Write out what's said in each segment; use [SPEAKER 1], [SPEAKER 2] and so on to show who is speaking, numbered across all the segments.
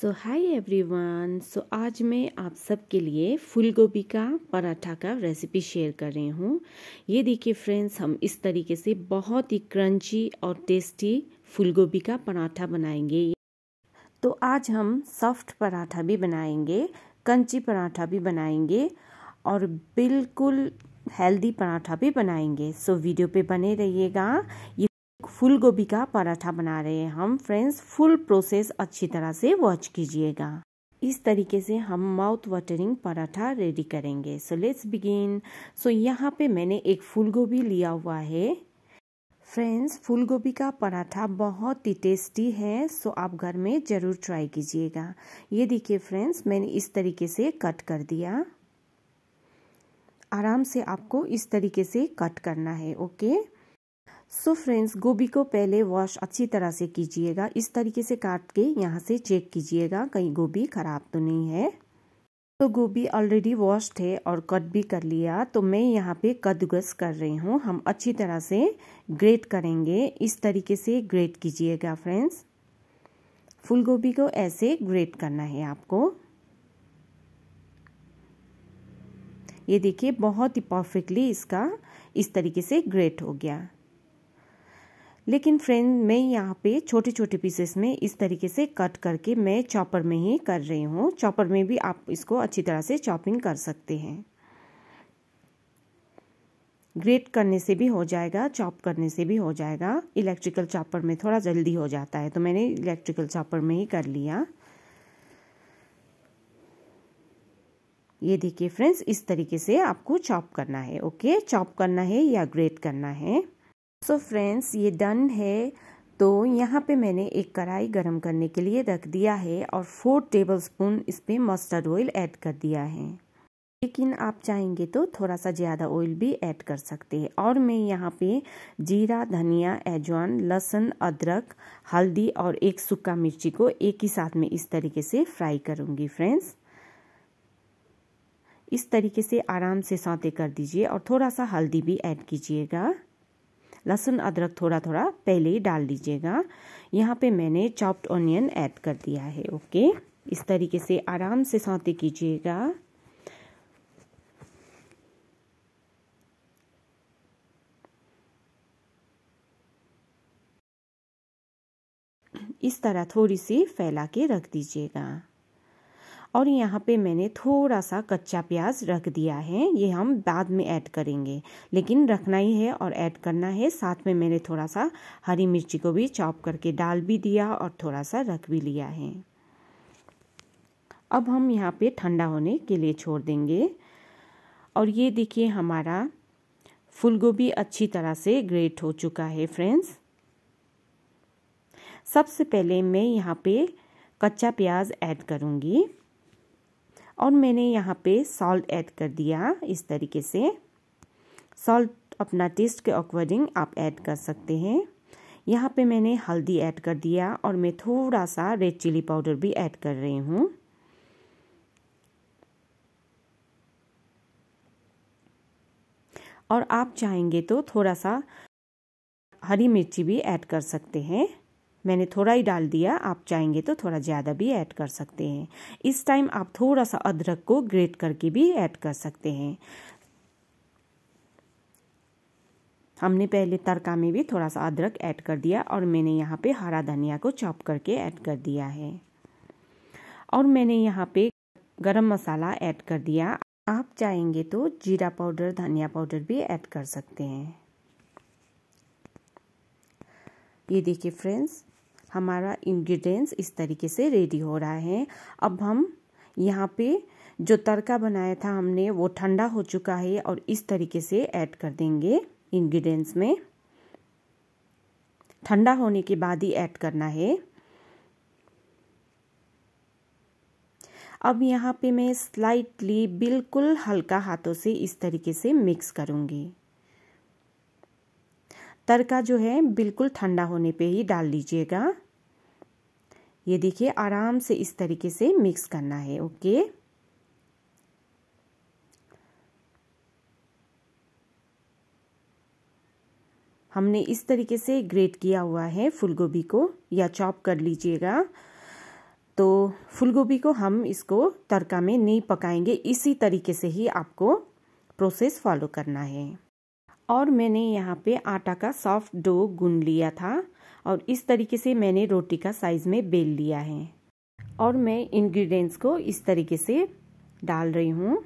[SPEAKER 1] सो hi everyone so आज मैं आप सबके लिए फूल गोभी का पराठा का रेसिपी शेयर कर रही हूँ ये देखिए फ्रेंड्स हम इस तरीके से बहुत ही क्रंची और टेस्टी फूल गोभी का पराठा बनाएंगे तो आज हम सॉफ्ट पराठा भी बनाएंगे कंची पराठा भी बनाएंगे और बिल्कुल हेल्दी पराठा भी बनाएंगे सो वीडियो पे बने रहिएगा ये फूल गोभी का पराठा बना रहे हैं हम फ्रेंड्स फुल प्रोसेस अच्छी तरह से वॉच कीजिएगा इस तरीके से हम माउथ वाटरिंग पराठा रेडी करेंगे सो लेट्स बिगिन सो यहाँ पे मैंने एक फूल गोभी लिया हुआ है फ्रेंड्स फूल गोभी का पराठा बहुत ही टेस्टी है सो आप घर में ज़रूर ट्राई कीजिएगा ये देखिए फ्रेंड्स मैंने इस तरीके से कट कर दिया आराम से आपको इस तरीके से कट करना है ओके okay? सो फ्रेंड्स गोभी को पहले वॉश अच्छी तरह से कीजिएगा इस तरीके से काट के यहाँ से चेक कीजिएगा कहीं गोभी ख़राब तो नहीं है तो गोभी ऑलरेडी वॉश्ड है और कट भी कर लिया तो मैं यहाँ पे कदगस कर रही हूँ हम अच्छी तरह से ग्रेट करेंगे इस तरीके से ग्रेट कीजिएगा फ्रेंड्स फूल गोभी को ऐसे ग्रेट करना है आपको ये देखिए बहुत ही परफेक्टली इसका इस तरीके से ग्रेट हो गया लेकिन फ्रेंड मैं यहाँ पे छोटे छोटे पीसेस में इस तरीके से कट करके मैं चॉपर में ही कर रही हूँ चॉपर में भी आप इसको अच्छी तरह से चॉपिंग कर सकते हैं ग्रेट करने से भी हो जाएगा चॉप करने से भी हो जाएगा इलेक्ट्रिकल चॉपर में थोड़ा जल्दी हो जाता है तो मैंने इलेक्ट्रिकल चॉपर में ही कर लिया ये देखिए फ्रेंड्स इस तरीके से आपको चॉप करना है ओके चॉप करना है या ग्रेट करना है सो so फ्रेंड्स ये डन है तो यहाँ पे मैंने एक कढ़ाई गरम करने के लिए रख दिया है और फोर टेबल स्पून इस पर मस्टर्ड ऑयल ऐड कर दिया है लेकिन आप चाहेंगे तो थोड़ा सा ज़्यादा ऑयल भी ऐड कर सकते हैं और मैं यहाँ पे जीरा धनिया एजवान लहसुन अदरक हल्दी और एक सूखा मिर्ची को एक ही साथ में इस तरीके से फ्राई करूँगी फ्रेंड्स इस तरीके से आराम से सौते कर दीजिए और थोड़ा सा हल्दी भी ऐड कीजिएगा लहसुन अदरक थोड़ा थोड़ा पहले ही डाल दीजिएगा यहाँ पे मैंने चॉप्ड ऑनियन ऐड कर दिया है ओके इस तरीके से आराम से सौते कीजिएगा इस तरह थोड़ी सी फैला के रख दीजिएगा और यहाँ पे मैंने थोड़ा सा कच्चा प्याज रख दिया है ये हम बाद में ऐड करेंगे लेकिन रखना ही है और ऐड करना है साथ में मैंने थोड़ा सा हरी मिर्ची को भी चॉप करके डाल भी दिया और थोड़ा सा रख भी लिया है अब हम यहाँ पे ठंडा होने के लिए छोड़ देंगे और ये देखिए हमारा फूलगोभी अच्छी तरह से ग्रेट हो चुका है फ्रेंड्स सबसे पहले मैं यहाँ पे कच्चा प्याज ऐड करूँगी और मैंने यहाँ पे सॉल्ट ऐड कर दिया इस तरीके से सॉल्ट अपना टेस्ट के अकॉर्डिंग आप ऐड कर सकते हैं यहाँ पे मैंने हल्दी ऐड कर दिया और मैं थोड़ा सा रेड चिली पाउडर भी ऐड कर रही हूँ और आप चाहेंगे तो थोड़ा सा हरी मिर्ची भी ऐड कर सकते हैं मैंने थोड़ा ही डाल दिया आप चाहेंगे तो थोड़ा ज़्यादा भी ऐड कर सकते हैं इस टाइम आप थोड़ा सा अदरक को ग्रेट करके भी ऐड कर सकते हैं हमने पहले तड़का में भी थोड़ा सा अदरक ऐड कर दिया और मैंने यहाँ पे हरा धनिया को चॉप करके ऐड कर दिया है और मैंने यहाँ पे गरम मसाला ऐड कर दिया आप चाहेंगे तो जीरा पाउडर धनिया पाउडर भी ऐड कर सकते हैं ये देखिए फ्रेंड्स हमारा इंग्रेडिएंट्स इस तरीके से रेडी हो रहा है अब हम यहाँ पे जो तड़का बनाया था हमने वो ठंडा हो चुका है और इस तरीके से ऐड कर देंगे इंग्रेडिएंट्स में ठंडा होने के बाद ही ऐड करना है अब यहाँ पे मैं स्लाइटली बिल्कुल हल्का हाथों से इस तरीके से मिक्स करूँगी तड़का जो है बिल्कुल ठंडा होने पे ही डाल लीजिएगा ये देखिए आराम से इस तरीके से मिक्स करना है ओके हमने इस तरीके से ग्रेट किया हुआ है फूलगोभी को या चॉप कर लीजिएगा तो फूलगोभी को हम इसको तड़का में नहीं पकाएंगे इसी तरीके से ही आपको प्रोसेस फॉलो करना है और मैंने यहाँ पे आटा का सॉफ्ट डो गून लिया था और इस तरीके से मैंने रोटी का साइज़ में बेल लिया है और मैं इंग्रेडिएंट्स को इस तरीके से डाल रही हूँ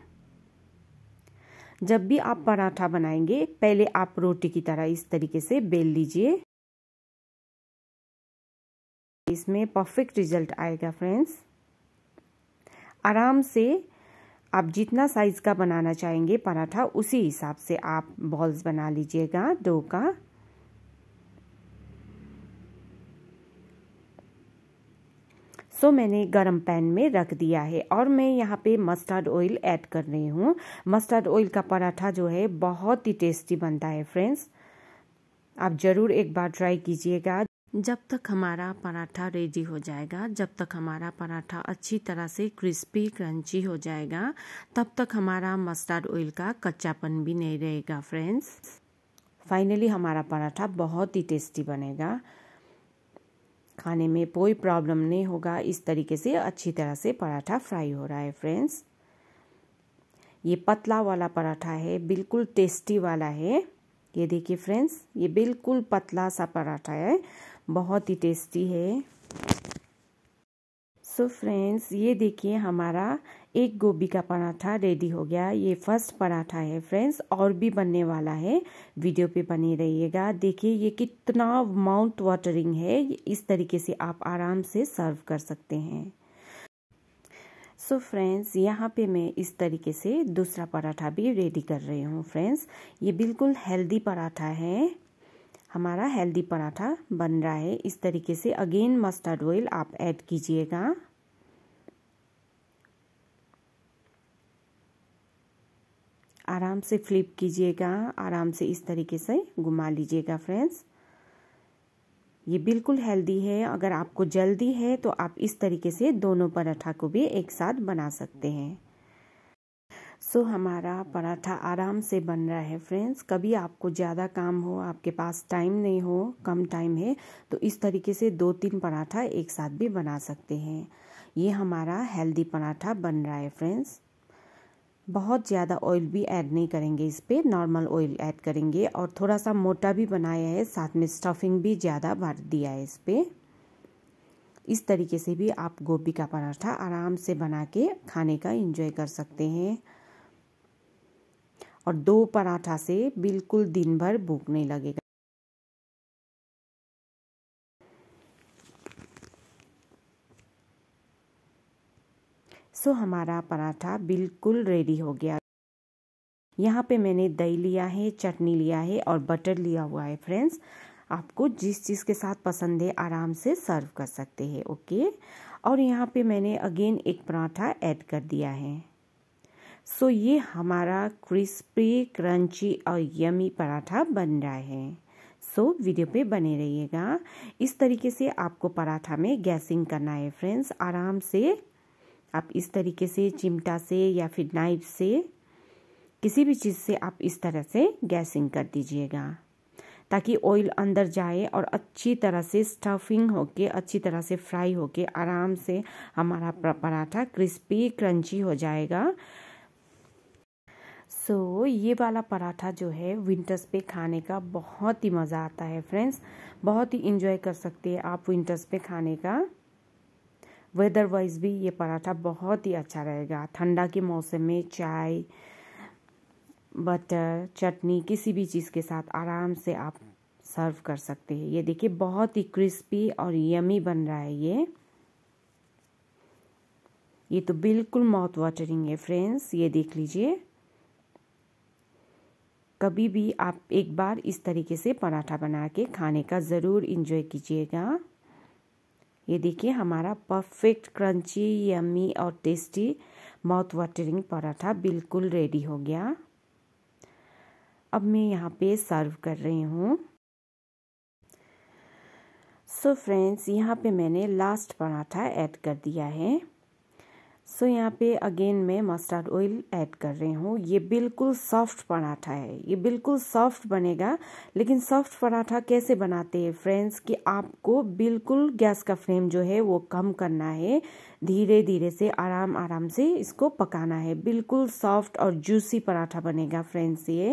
[SPEAKER 1] जब भी आप पराठा बनाएंगे पहले आप रोटी की तरह इस तरीके से बेल लीजिए इसमें परफेक्ट रिजल्ट आएगा फ्रेंड्स आराम से आप जितना साइज़ का बनाना चाहेंगे पराठा उसी हिसाब से आप बॉल्स बना लीजिएगा डो का सो so, मैंने गरम पैन में रख दिया है और मैं यहाँ पे मस्टर्ड ऑयल ऐड कर रही हूँ मस्टर्ड ऑयल का पराठा जो है बहुत ही टेस्टी बनता है फ्रेंड्स आप ज़रूर एक बार ट्राई कीजिएगा जब तक हमारा पराठा रेडी हो जाएगा जब तक हमारा पराठा अच्छी तरह से क्रिस्पी क्रंची हो जाएगा तब तक हमारा मस्टर्ड ऑयल का कच्चापन भी नहीं रहेगा फ्रेंड्स फाइनली हमारा पराठा बहुत ही टेस्टी बनेगा खाने में कोई प्रॉब्लम नहीं होगा इस तरीके से अच्छी तरह से पराठा फ्राई हो रहा है फ्रेंड्स ये पतला वाला पराठा है बिल्कुल टेस्टी वाला है ये देखिए फ्रेंड्स ये बिल्कुल पतला सा पराठा है बहुत ही टेस्टी है सो so फ्रेंड्स ये देखिए हमारा एक गोभी का पराठा रेडी हो गया ये फर्स्ट पराठा है फ्रेंड्स और भी बनने वाला है वीडियो पे बने रहिएगा देखिए ये कितना माउंट वाटरिंग है इस तरीके से आप आराम से सर्व कर सकते हैं सो फ्रेंड्स यहाँ पे मैं इस तरीके से दूसरा पराठा भी रेडी कर रही हूँ फ्रेंड्स ये बिल्कुल हेल्दी पराठा है हमारा हेल्दी पराठा बन रहा है इस तरीके से अगेन मस्टर्ड ऑयल आप ऐड कीजिएगा आराम से फ्लिप कीजिएगा आराम से इस तरीके से घुमा लीजिएगा फ्रेंड्स ये बिल्कुल हेल्दी है अगर आपको जल्दी है तो आप इस तरीके से दोनों पराठा को भी एक साथ बना सकते हैं सो so, हमारा पराठा आराम से बन रहा है फ्रेंड्स कभी आपको ज़्यादा काम हो आपके पास टाइम नहीं हो कम टाइम है तो इस तरीके से दो तीन पराठा एक साथ भी बना सकते हैं ये हमारा हेल्दी पराठा बन रहा है फ्रेंड्स बहुत ज़्यादा ऑयल भी ऐड नहीं करेंगे इस पर नॉर्मल ऑयल ऐड करेंगे और थोड़ा सा मोटा भी बनाया है साथ में स्टफिंग भी ज़्यादा भर दिया है इस पर इस तरीके से भी आप गोभी का पराठा आराम से बना के खाने का इंजॉय कर सकते हैं और दो पराठा से बिल्कुल दिन भर भूख नहीं लगेगा सो हमारा पराठा बिल्कुल रेडी हो गया यहाँ पे मैंने दही लिया है चटनी लिया है और बटर लिया हुआ है फ्रेंड्स आपको जिस चीज़ के साथ पसंद है आराम से सर्व कर सकते हैं ओके और यहाँ पे मैंने अगेन एक पराठा ऐड कर दिया है सो ये हमारा क्रिस्पी क्रंची और यमी पराठा बन रहा है सो so, वीडियो पे बने रहिएगा इस तरीके से आपको पराठा में गैसिंग करना है फ्रेंड्स आराम से आप इस तरीके से चिमटा से या फिर नाइफ से किसी भी चीज़ से आप इस तरह से गैसिंग कर दीजिएगा ताकि ऑयल अंदर जाए और अच्छी तरह से स्टफिंग होके अच्छी तरह से फ्राई होके आराम से हमारा पराठा क्रिस्पी क्रंची हो जाएगा सो so, ये वाला पराठा जो है विंटर्स पे खाने का बहुत ही मज़ा आता है फ्रेंड्स बहुत ही इन्जॉय कर सकते हैं आप विंटर्स पे खाने का वेदर वाइज भी ये पराठा बहुत ही अच्छा रहेगा ठंडा के मौसम में चाय बटर चटनी किसी भी चीज़ के साथ आराम से आप सर्व कर सकते हैं ये देखिए बहुत ही क्रिस्पी और यमी बन रहा है ये ये तो बिल्कुल माउथ वाटरिंग है फ्रेंड्स ये देख लीजिए कभी भी आप एक बार इस तरीके से पराठा बना के खाने का ज़रूर इन्जॉय कीजिएगा ये देखिए हमारा परफेक्ट क्रंची यमी और टेस्टी माउथ वाटरिंग पराठा बिल्कुल रेडी हो गया अब मैं यहाँ पे सर्व कर रही हूँ सो फ्रेंड्स यहाँ पे मैंने लास्ट पराठा ऐड कर दिया है सो so, यहाँ पे अगेन मैं मस्टर्ड ऑयल ऐड कर रही हूँ ये बिल्कुल सॉफ्ट पराठा है ये बिल्कुल सॉफ्ट बनेगा लेकिन सॉफ्ट पराठा कैसे बनाते हैं फ्रेंड्स कि आपको बिल्कुल गैस का फ्लेम जो है वो कम करना है धीरे धीरे से आराम आराम से इसको पकाना है बिल्कुल सॉफ्ट और जूसी पराठा बनेगा फ्रेंड्स ये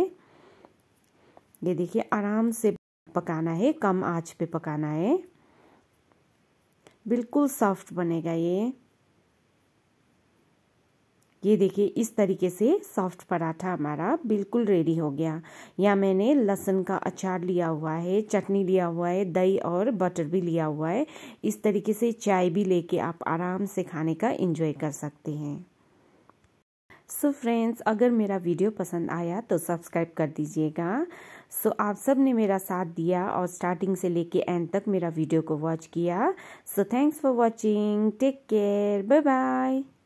[SPEAKER 1] ये देखिए आराम से पकाना है कम आँच पे पकाना है बिल्कुल सॉफ्ट बनेगा ये ये देखिए इस तरीके से सॉफ्ट पराठा हमारा बिल्कुल रेडी हो गया या मैंने लहसुन का अचार लिया हुआ है चटनी लिया हुआ है दही और बटर भी लिया हुआ है इस तरीके से चाय भी लेके आप आराम से खाने का इंजॉय कर सकते हैं सो so फ्रेंड्स अगर मेरा वीडियो पसंद आया तो सब्सक्राइब कर दीजिएगा सो so, आप सब ने मेरा साथ दिया और स्टार्टिंग से लेके एंड तक मेरा वीडियो को वॉच किया so thanks for watching take care bye bye